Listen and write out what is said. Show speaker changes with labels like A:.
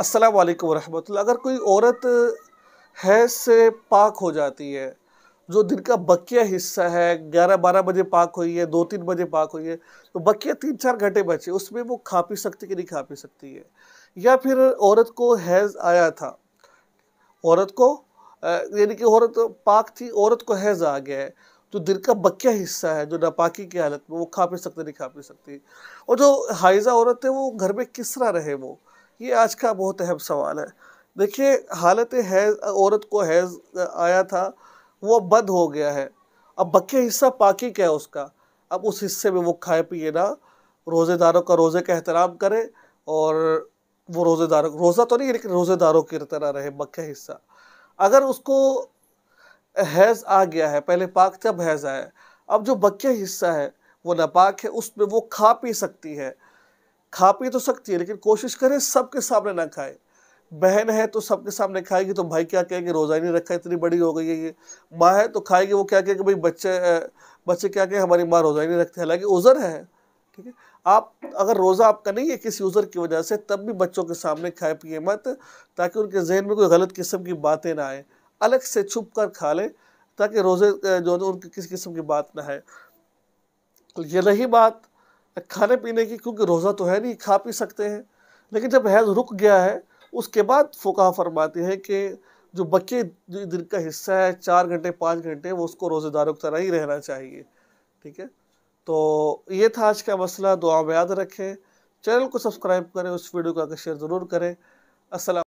A: अस्सलाम वालेकुम रहमतुल्लाह अगर कोई औरत है से पाक हो जाती है जो दिन का बकिया हिस्सा है ग्यारह बारह बजे पाक हुई है दो तीन बजे पाक हुई है तो बकिया तीन चार घंटे बचे उसमें वो खा पी सकती कि नहीं खा पी सकती है या फिर औरत को हैज़ आया था औरत को यानी कि औरत पाक थी औरत को हैज़ आ गया है जो दिन का बकिया हिस्सा है जो नापाकी की हालत में वो खा पी सकते नहीं खा पी सकती और जो हाइजा औरत है वो घर में किस तरह रहे वो ये आज का बहुत अहम सवाल है देखिए हालत हैज़ औरत को हैज़ आया था वो बंद हो गया है अब बक्के हिस्सा पाकि क्या है उसका अब उस हिस्से में वो खाए पिए ना रोज़ेदारों का रोज़े का एहतराम करें और वो रोज़ेदारों रोज़ा तो नहीं लेकिन रोज़ेदारों की तरह रहे बक्के हिस्सा अगर उसको हैज़ आ गया है पहले पाक जब हैज़ आया अब जो बक्के हिस्सा है वो नापाक है उसमें वो खा पी सकती है खा पी तो सकती है लेकिन कोशिश करें सबके सामने ना खाए बहन है तो सबके सामने खाएगी तो भाई क्या कहेंगे रोज़ा ही नहीं रखा इतनी बड़ी हो गई है ये माँ है तो खाएगी वो क्या कहेंगे भाई बच्चे बच्चे क्या कहें हमारी माँ रोज़ा ही नहीं रखती हालांकि उज़र है ठीक है आप अगर रोज़ा आपका नहीं है किसी उज़र की वजह से तब भी बच्चों के सामने खाए पिए मत ताकि उनके जहन में कोई गलत किस्म की बातें ना आए अलग से छुप कर खा लें ताकि रोज़े जो है उनकी किसी किस्म की बात ना आए तो ये रही बात खाने पीने की क्योंकि रोज़ा तो है नहीं खा पी सकते हैं लेकिन जब हैज़ रुक गया है उसके बाद फुका फरमाते हैं कि जो बच्चे दिन का हिस्सा है चार घंटे पाँच घंटे वो उसको रोज़ेदारों की तरह ही रहना चाहिए ठीक है तो ये था आज का मसला दुआ में याद रखें चैनल को सब्सक्राइब करें उस वीडियो को का शेयर ज़रूर करें असल